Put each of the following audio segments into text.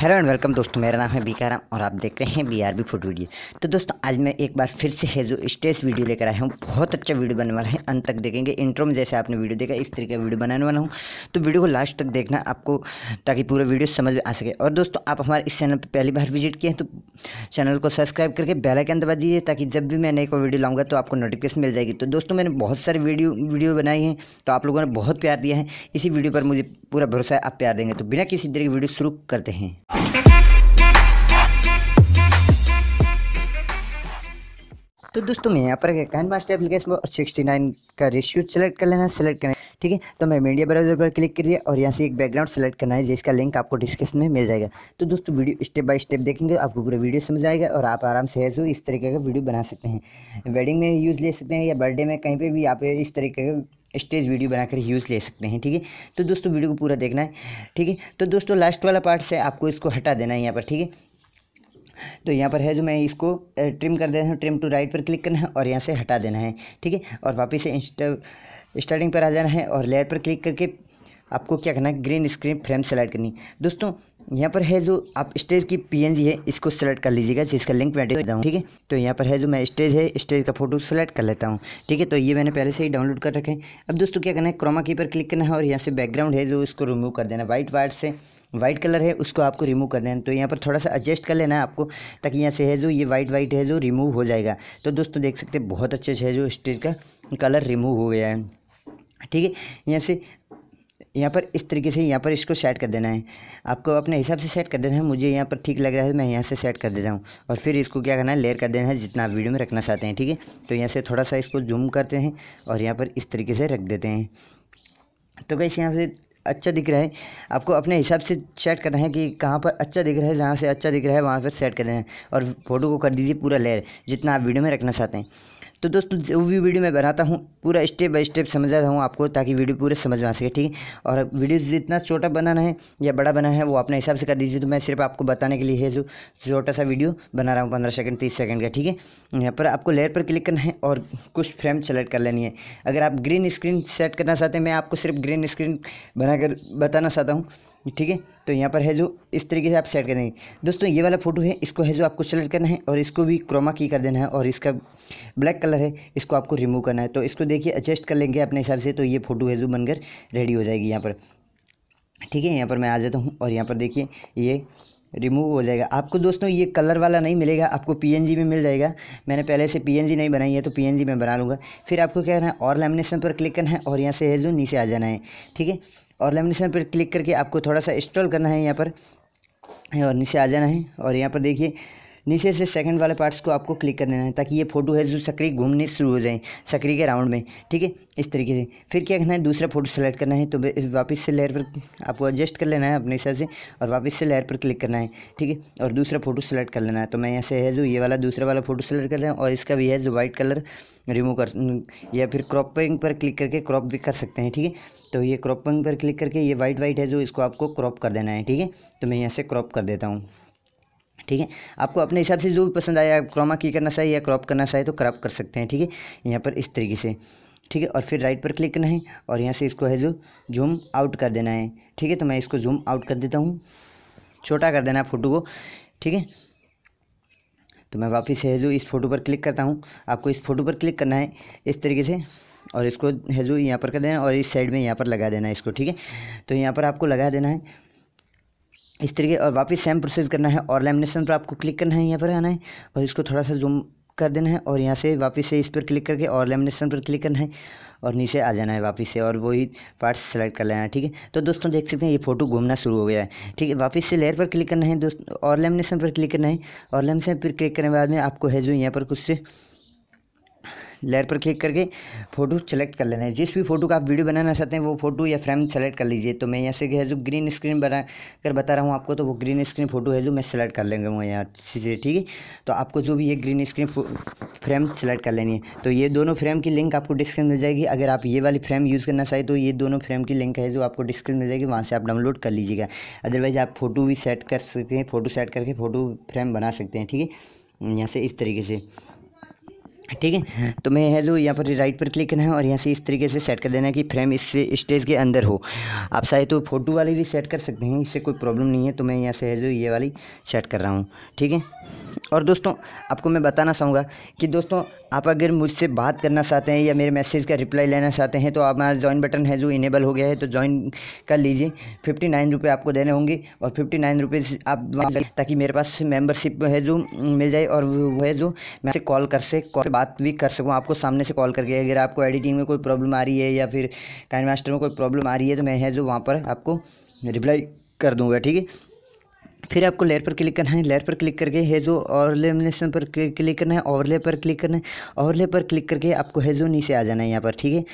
hello and welcome दोस्तों मेरा नाम है बीकाराम और आप देख रहे हैं B R B food video तो दोस्तों आज मैं एक बार फिर से हेजो स्टेस वीडियो लेकर आया हूँ बहुत अच्छा वीडियो बनने वाला है अंत तक देखेंगे इंट्रो में जैसे आपने वीडियो देखा इस तरीके का वीडियो बनाने वाला हूँ तो वीडियो को लास्ट तक देखना आपको ताकि पूरा वीडियो समझ में आ सके और दोस्तों आप हमारे इस चैनल पर पहली बार विजिट किए हैं तो चैनल को सब्सक्राइब करके बेलाइकन दबा दीजिए ताकि जब भी मैं नई कोई वीडियो लाऊंगा तो आपको नोटिफिकेशन मिल जाएगी तो दोस्तों मैंने बहुत सारे वीडियो वीडियो बनाई हैं तो आप लोगों ने बहुत प्यार दिया है इसी वीडियो पर मुझे पूरा भरोसा है आप प्यार देंगे तो बिना किसी तरह के वीडियो शुरू करते हैं तो दोस्तों मैं यहाँ पर कैन मास्टर एप्लीकेशन और सिक्सटी नाइन का रेशियो सेलेक्ट कर लेना सेलेक्ट करना है ठीक है तो मैं मीडिया ब्राउजर पर क्लिक कर दिया और यहाँ से एक बैकग्राउंड सेलेक्ट करना है जिसका लिंक आपको डिस्क्रिप्शन में मिल जाएगा तो दोस्तों वीडियो स्टेप बाय स्टेप देखेंगे आपको पूरा वीडियो समझ आएगा और आप आराम से है इस तरीके का वीडियो बना सकते हैं वेडिंग में यूज़ ले सकते हैं या बर्थडे में कहीं पर भी आप इस तरीके का स्टेज वीडियो बनाकर यूज़ ले सकते हैं ठीक है तो दोस्तों वीडियो को पूरा देखना है ठीक है तो दोस्तों लास्ट वाला पार्ट से आपको इसको हटा देना है यहाँ पर ठीक है तो यहाँ पर है जो मैं इसको ट्रिम कर देता हूँ ट्रिम टू राइट पर क्लिक करना है और यहाँ से हटा देना है ठीक है और वापस से स्टार्टिंग पर आ जाना है और लेयर पर क्लिक करके आपको क्या करना है ग्रीन स्क्रीन फ्रेम सेलेक्ट करनी दोस्तों यहाँ पर है जो आप स्टेज की पीएनजी है इसको सेलेक्ट कर लीजिएगा जिसका लिंक मैं देता हूँ ठीक है तो यहाँ पर है जो मैं स्टेज है स्टेज का फोटो सेलेक्ट कर लेता हूँ ठीक है तो ये मैंने पहले से ही डाउनलोड कर रखे है अब दोस्तों क्या करना है क्रोमा की पर क्लिक करना है और यहाँ से बैकग्राउंड है जो इसको रिमूव कर देना वाइट वाइट से वाइट कलर है उसको आपको रिमूव कर देना तो यहाँ पर थोड़ा सा एडजस्ट कर लेना है आपको ताकि यहाँ से है जो ये वाइट वाइट है जो रिमूव हो जाएगा तो दोस्तों देख सकते हैं बहुत अच्छे से है जो स्टेज का कलर रिमूव हो गया है ठीक है यहाँ से यहाँ पर इस तरीके से यहाँ पर इसको सेट कर देना है आपको अपने हिसाब से सेट कर देना है मुझे यहाँ पर ठीक लग रहा है मैं यहाँ से सेट कर देता हूँ और फिर इसको क्या करना है लेयर कर देना है जितना आप वीडियो में रखना चाहते हैं ठीक है तो यहाँ से थोड़ा सा इसको जूम करते हैं और यहाँ पर इस तरीके से रख देते हैं तो कैसे यहाँ से अच्छा दिख रहा है आपको अपने हिसाब से सेट करना है कि कहाँ पर अच्छा दिख रहा है जहाँ से अच्छा दिख रहा है वहाँ पर सेट कर देना है और फोटो को कर दीजिए पूरा लेयर जितना आप वीडियो में रखना चाहते हैं तो दोस्तों जो भी वीडियो मैं बनाता हूँ पूरा स्टेप बाय स्टेप समझा हूँ आपको ताकि वीडियो पूरे समझ में आ सके ठीक है और वीडियो जितना छोटा बनाना है या बड़ा बनाना है वो अपने हिसाब से कर दीजिए तो मैं सिर्फ आपको बताने के लिए है जो छोटा सा वीडियो बना रहा हूँ पंद्रह सेकंड तीस सेकंड का ठीक है यहाँ पर आपको लेयर पर क्लिक करना है और कुछ फ्रेम सेलेक्ट कर लेनी है अगर आप ग्रीन स्क्रीन सेट करना चाहते हैं मैं आपको सिर्फ ग्रीन स्क्रीन बनाकर बताना चाहता हूँ ठीक है तो यहाँ पर है जो इस तरीके से आप सेट कर देंगे दोस्तों ये वाला फोटो है इसको है जो आपको सेलेक्ट करना है और इसको भी क्रोमा की कर देना है और इसका ब्लैक कलर है इसको आपको रिमूव करना है तो इसको देखिए एडजस्ट कर लेंगे अपने हिसाब से तो ये फोटो है जो बनकर रेडी हो जाएगी यहाँ पर ठीक है यहाँ पर मैं आ जाता हूँ और यहाँ पर देखिए ये रिमूव हो जाएगा आपको दोस्तों ये कलर वाला नहीं मिलेगा आपको पीएनजी में मिल जाएगा मैंने पहले से पीएनजी नहीं बनाई है तो पीएनजी में बना लूँगा फिर आपको क्या करना है और लेमिनेशन पर क्लिक करना है और यहाँ से है जो नीचे आ जाना है ठीक है और लेमिनेशन पर क्लिक करके आपको थोड़ा सा इंस्टॉल करना है यहाँ पर और नीचे आ जाना है और यहाँ पर देखिए नीचे से सेकंड वाले पार्ट्स को आपको क्लिक कर देना है ताकि ये फोटो है जो सकरी घूमने शुरू हो जाए सकरी के राउंड में ठीक है इस तरीके से फिर क्या करना है दूसरा फोटो सेलेक्ट करना है तो वापस से लेयर पर आपको एडजस्ट कर लेना है अपने हिसाब से और वापस से लेयर पर क्लिक करना है ठीक है और दूसरा फोटो सेलेक्ट कर लेना है तो मैं यहाँ से है जो ये वाला दूसरा वाला फोटो सेलेक्ट कर लें और इसका भी है जो वाइट कलर रिमूव कर या फिर क्रॉपिंग पर क्लिक करके क्रॉप भी कर सकते हैं ठीक है तो ये क्रॉपिंग पर क्लिक करके ये वाइट वाइट है जो इसको आपको क्रॉप कर देना है ठीक है तो मैं यहाँ से क्रॉप कर देता हूँ ठीक है आपको अपने हिसाब से जो भी पसंद आया क्रोमा की करना चाहिए या क्रॉप करना चाहिए तो क्रॉप कर सकते हैं ठीक है यहाँ पर इस तरीके से ठीक है और फिर राइट पर क्लिक करना है और यहाँ से इसको है जो जूम आउट कर देना है ठीक है तो मैं इसको जूम आउट कर देता हूँ छोटा कर देना है फ़ोटो को ठीक है तो मैं वापस है जो इस फ़ोटो पर क्लिक करता हूँ आपको इस फ़ोटो पर क्लिक करना है इस तरीके से और इसको है जो यहाँ पर कर देना और इस साइड में यहाँ पर लगा देना है इसको ठीक है तो यहाँ पर आपको लगा देना है इस तरीके और वापस सेम प्रोसेस करना है और लेमिनेशन पर आपको क्लिक करना है यहाँ पर आना है और इसको थोड़ा सा जूम कर देना है और यहाँ से वापस से इस पर क्लिक करके और लेमिनेशन पर क्लिक करना है और नीचे आ जाना है वापस से और वही पार्ट्स सेलेक्ट कर लेना है ठीक है तो दोस्तों देख सकते हैं ये फोटो घूमना शुरू हो गया है ठीक है वापस से लेयर पर क्लिक करना है दोस्त और लेमिनेशन पर क्लिक करना है और लेमिनेशन पर क्लिक करने के बाद में आपको है जो यहाँ पर कुछ से लेयर पर क्लिक करके फ़ोटो सेलेक्ट कर लेना है जिस भी फोटो का आप वीडियो बनाना चाहते हैं वो फोटो या फ्रेम सेलेक्ट कर लीजिए तो मैं यहाँ से है जो ग्रीन स्क्रीन बना कर बता रहा हूँ आपको तो वो ग्रीन स्क्रीन फोटो है जो मैं सेलेक्ट कर लेंगे हूँ यहाँ से ठीक है तो आपको जो भी ये ग्रीन स्क्रीन फ्रेम सेलेक्ट कर लेनी है तो ये दोनों फ्रेम की लिंक आपको डिस्क्रिप्शन मिल जाएगी अगर आप ये वाली फ्रेम यूज़ करना चाहिए तो ये दोनों फ्रेम की लिंक है जो आपको डिस्क्रिप्शन मिल जाएगी वहाँ से आप डाउनलोड कर लीजिएगा अदरवाइज़ आप फोटो भी सेट कर सकते हैं फोटो सेट करके फ़ोटो फ्रेम बना सकते हैं ठीक है यहाँ से इस तरीके से ठीक है तो मैं हेलो यहाँ पर राइट पर क्लिक करना है और यहाँ से इस तरीके से सेट कर देना है कि फ्रेम इस स्टेज के अंदर हो आप चाहे तो फ़ोटो वाली भी सेट कर सकते हैं इससे कोई प्रॉब्लम नहीं है तो मैं यहाँ से हेलो ये वाली सेट कर रहा हूँ ठीक है और दोस्तों आपको मैं बताना चाहूँगा कि दोस्तों आप अगर मुझसे बात करना चाहते हैं या मेरे मैसेज का रिप्लाई लेना चाहते हैं तो आप हमारा जॉइन बटन है जो इनेबल हो गया है तो ज्वाइन कर लीजिए फिफ्टी नाइन रुपये आपको देने होंगे और फिफ्टी नाइन रुपये आप ताकि मेरे पास मेम्बरशिप है जो मिल जाए और वो है जो मैं कॉल कर से कॉल बात बात भी कर सकूँ आपको सामने से कॉल करके अगर आपको एडिटिंग में कोई प्रॉब्लम आ रही है या फिर काइन मास्टर में कोई प्रॉब्लम आ रही है तो मैं है जो वहाँ पर आपको रिप्लाई कर दूँगा ठीक है फिर आपको लेयर पर क्लिक करना है लेयर पर क्लिक करके जो ओवरलेमिनेशन पर क्लिक करना है ओवरले पर क्लिक करना है ओवरले पर क्लिक करके आपको जो नीचे आ जाना है यहाँ पर ठीक है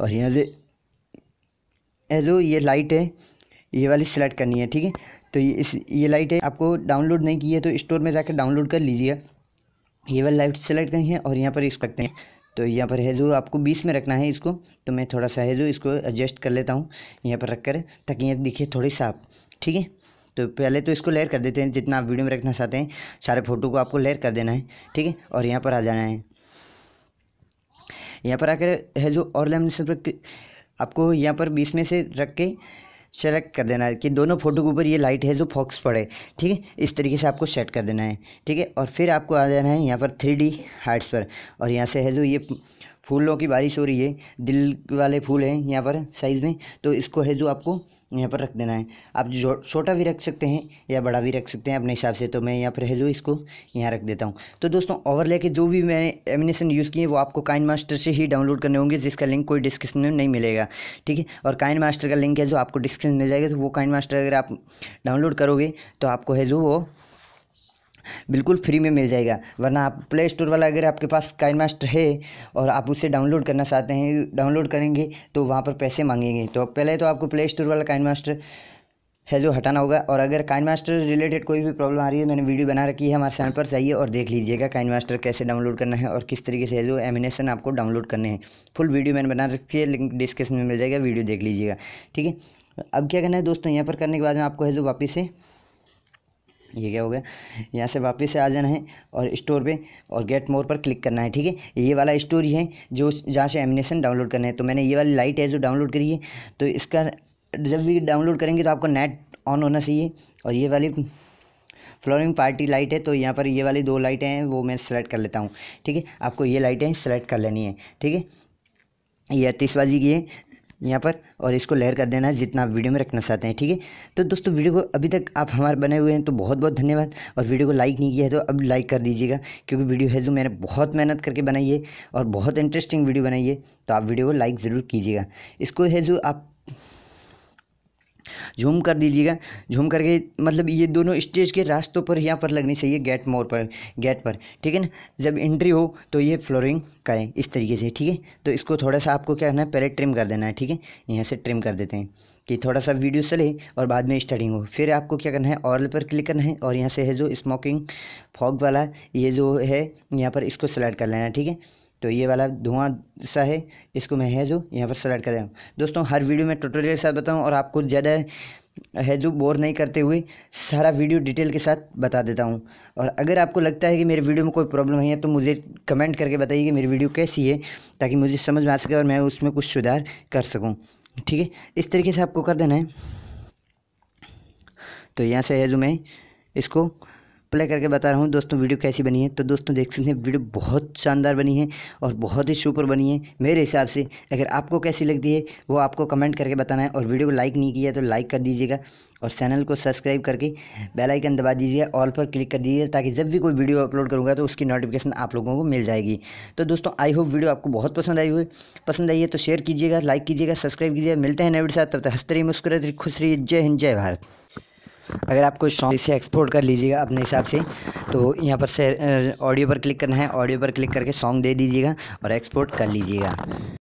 और यहाँ से जो ये लाइट है ये वाली सिलेक्ट करनी है ठीक है तो ये इस ये लाइट है आपको डाउनलोड नहीं की है तो स्टोर में जाकर डाउनलोड कर लीजिए ये वाला लाइट सेलेक्ट करेंगे है और यहाँ पर इस रखते हैं तो यहाँ पर हेजू आपको बीस में रखना है इसको तो मैं थोड़ा सा हेजू इसको एडजस्ट कर लेता हूँ यहाँ पर रख कर ताकि ये दिखे थोड़ी साफ ठीक है तो पहले तो इसको लेयर कर देते हैं जितना आप वीडियो में रखना चाहते हैं सारे फ़ोटो को आपको लेयर कर देना है ठीक है और यहाँ पर आ जाना है यहाँ पर आकर हेजू और लेमन आपको यहाँ पर बीस में से रख के सेलेक्ट कर देना है कि दोनों फ़ोटो के ऊपर ये लाइट है जो फॉक्स पड़े ठीक है इस तरीके से आपको सेट कर देना है ठीक है और फिर आपको आ जाना है यहाँ पर थ्री डी हाइट्स पर और यहाँ से है जो ये फूलों की बारिश हो रही है दिल वाले फूल हैं यहाँ पर साइज़ में तो इसको है जो आपको यहाँ पर रख देना है आप जो छोटा भी रख सकते हैं या बड़ा भी रख सकते हैं अपने हिसाब से तो मैं यहाँ पर है जो इसको यहाँ रख देता हूँ तो दोस्तों ओवरले के जो भी मैंने एमिनेशन यूज़ किए वो आपको काइन मास्टर से ही डाउनलोड करने होंगे जिसका लिंक कोई डिस्क्रिप्शन में नहीं मिलेगा ठीक है और काइन मास्टर का लिंक है जो आपको डिस्क्रिप्शन मिल जाएगा तो वो काइन मास्टर अगर आप डाउनलोड करोगे तो आपको है जो वो बिल्कुल फ्री में मिल जाएगा वरना आप प्ले स्टोर वाला अगर आपके पास काइन मास्टर है और आप उसे डाउनलोड करना चाहते हैं डाउनलोड करेंगे तो वहाँ पर पैसे मांगेंगे तो पहले तो आपको प्ले स्टोर वाला काइन मास्टर है जो हटाना होगा और अगर काइन मास्टर रिलेटेड कोई भी प्रॉब्लम आ रही है मैंने वीडियो बना रखी है हमारे चैनल पर जाइए और देख लीजिएगा काइन मास्टर कैसे डाउनलोड करना है और किस तरीके से है जो एमिनेशन आपको डाउनलोड करने हैं फुल वीडियो मैंने बना रखी है लिंक डिस्क्रिप्शन में मिल जाएगा वीडियो देख लीजिएगा ठीक है अब क्या करना है दोस्तों यहाँ पर करने के बाद में आपको है जो वापस से ये क्या हो गया यहाँ से वापस से आ जाना है और स्टोर पे और गेट मोर पर क्लिक करना है ठीक है ये वाला स्टोर ही है जो जहाँ से एमिनेशन डाउनलोड करना है तो मैंने ये वाली लाइट है जो डाउनलोड करी है तो इसका जब भी डाउनलोड करेंगे तो आपको नेट ऑन होना चाहिए और ये वाली फ्लोरिंग पार्टी लाइट है तो यहाँ पर ये वाली दो लाइटें हैं वो मैं सेलेक्ट कर लेता हूँ ठीक है आपको ये लाइटें सेलेक्ट कर लेनी है ठीक है ये अतीसबाजी की है यहाँ पर और इसको लेयर कर देना है जितना आप वीडियो में रखना चाहते हैं ठीक है तो दोस्तों वीडियो को अभी तक आप हमारे बने हुए हैं तो बहुत बहुत धन्यवाद और वीडियो को लाइक नहीं किया है तो अब लाइक कर दीजिएगा क्योंकि वीडियो है जो मैंने बहुत मेहनत करके बनाई है और बहुत इंटरेस्टिंग वीडियो बनाई है तो आप वीडियो को लाइक ज़रूर कीजिएगा इसको है जो आप झूम कर दीजिएगा झूम करके मतलब ये दोनों स्टेज के रास्तों पर यहाँ पर लगनी चाहिए गेट मोर पर गेट पर ठीक है ना जब एंट्री हो तो ये फ्लोरिंग करें इस तरीके से ठीक है तो इसको थोड़ा सा आपको क्या करना है पहले ट्रिम कर देना है ठीक है यहाँ से ट्रिम कर देते हैं कि थोड़ा सा वीडियो चले और बाद में स्टार्टिंग हो फिर आपको क्या करना है ऑरल पर क्लिक करना है और यहाँ से है जो स्मोकिंग फॉग वाला ये जो है यहाँ पर इसको सेलेक्ट कर लेना है ठीक है तो ये वाला धुआं सा है इसको मैं है जो यहाँ पर सेलेक्ट कर रहा हूँ दोस्तों हर वीडियो में ट्यूटोरियल के साथ बताऊँ और आपको ज़्यादा है जो बोर नहीं करते हुए सारा वीडियो डिटेल के साथ बता देता हूँ और अगर आपको लगता है कि मेरे वीडियो में कोई प्रॉब्लम है तो मुझे कमेंट करके बताइए कि मेरी वीडियो कैसी है ताकि मुझे समझ में आ सके और मैं उसमें कुछ सुधार कर सकूँ ठीक है इस तरीके से आपको कर देना है तो यहाँ से है जो मैं इसको प्ले करके बता रहा हूँ दोस्तों वीडियो कैसी बनी है तो दोस्तों देख सकते हैं वीडियो बहुत शानदार बनी है और बहुत ही सुपर बनी है मेरे हिसाब से अगर आपको कैसी लगती है वो आपको कमेंट करके बताना है और वीडियो को लाइक नहीं किया तो लाइक कर दीजिएगा और चैनल को सब्सक्राइब करके बेल आइकन दबा दीजिएगा ऑल पर क्लिक कर दीजिए ताकि जब भी कोई वीडियो अपलोड करूँगा तो उसकी नोटिफिकेशन आप लोगों को मिल जाएगी तो दोस्तों आई होप वीडियो आपको बहुत पसंद आई हुई पसंद आई है तो शेयर कीजिएगा लाइक कीजिएगा सब्सक्राइब कीजिएगा मिलते हैं नए वीडियो साथ तब तक हंसते रहिए मुस्कुराते खुश रहिए जय हिंद जय भारत अगर आप कोई सॉन्ग इसे एक्सपोर्ट कर लीजिएगा अपने हिसाब से तो यहाँ पर से ऑडियो पर क्लिक करना है ऑडियो पर क्लिक करके सॉन्ग दे दीजिएगा और एक्सपोर्ट कर लीजिएगा